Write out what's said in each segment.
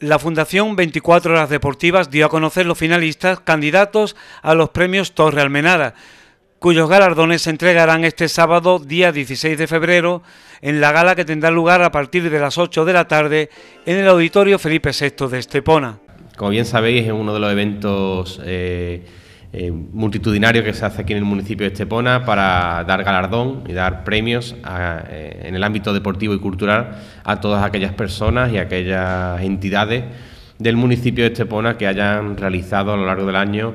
La Fundación 24 Horas Deportivas dio a conocer los finalistas candidatos a los premios Torre Almenara, cuyos galardones se entregarán este sábado, día 16 de febrero, en la gala que tendrá lugar a partir de las 8 de la tarde en el Auditorio Felipe VI de Estepona. Como bien sabéis, es uno de los eventos... Eh, eh, multitudinario que se hace aquí en el municipio de Estepona para dar galardón y dar premios eh, en el ámbito deportivo y cultural a todas aquellas personas y aquellas entidades del municipio de Estepona que hayan realizado a lo largo del año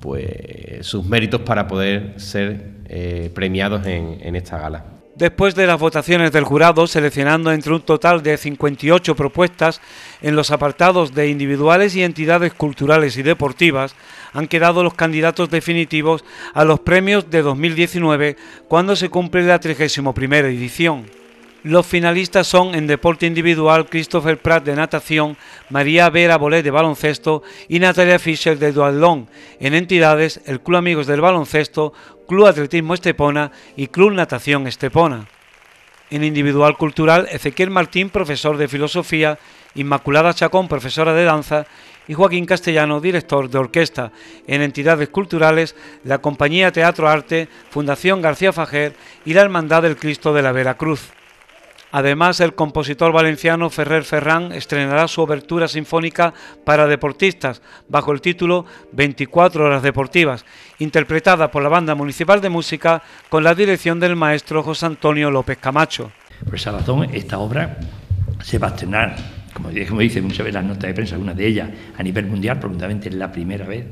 pues, sus méritos para poder ser eh, premiados en esta gala. Después de las votaciones del jurado, seleccionando entre un total de 58 propuestas en los apartados de individuales y entidades culturales y deportivas, han quedado los candidatos definitivos a los premios de 2019 cuando se cumple la 31 edición. Los finalistas son en deporte individual Christopher Pratt de natación, María Vera Bolet de baloncesto y Natalia Fischer de duatlón. En entidades, el Club Amigos del Baloncesto, Club Atletismo Estepona y Club Natación Estepona. En individual cultural, Ezequiel Martín, profesor de filosofía, Inmaculada Chacón, profesora de danza, y Joaquín Castellano, director de orquesta. En entidades culturales, la Compañía Teatro Arte, Fundación García Fajer y la Hermandad del Cristo de la Veracruz. Además, el compositor valenciano Ferrer Ferrán estrenará su obertura sinfónica para deportistas bajo el título 24 horas deportivas, interpretada por la Banda Municipal de Música con la dirección del maestro José Antonio López Camacho. Por esa razón, esta obra se va a estrenar, como, dice muchas veces las notas de prensa, algunas de ellas a nivel mundial, probablemente es la primera vez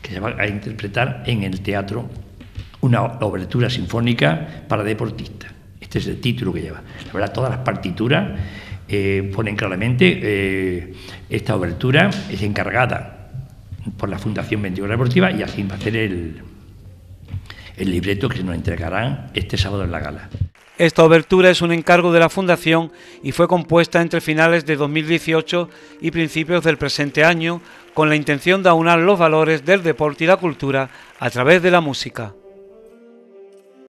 que se va a interpretar en el teatro una obertura sinfónica para deportistas este es el título que lleva. La verdad, todas las partituras eh, ponen claramente eh, esta obertura es encargada por la Fundación 21 Deportiva y así va a ser el, el libreto que nos entregarán este sábado en la gala. Esta obertura es un encargo de la Fundación y fue compuesta entre finales de 2018 y principios del presente año con la intención de aunar los valores del deporte y la cultura a través de la música.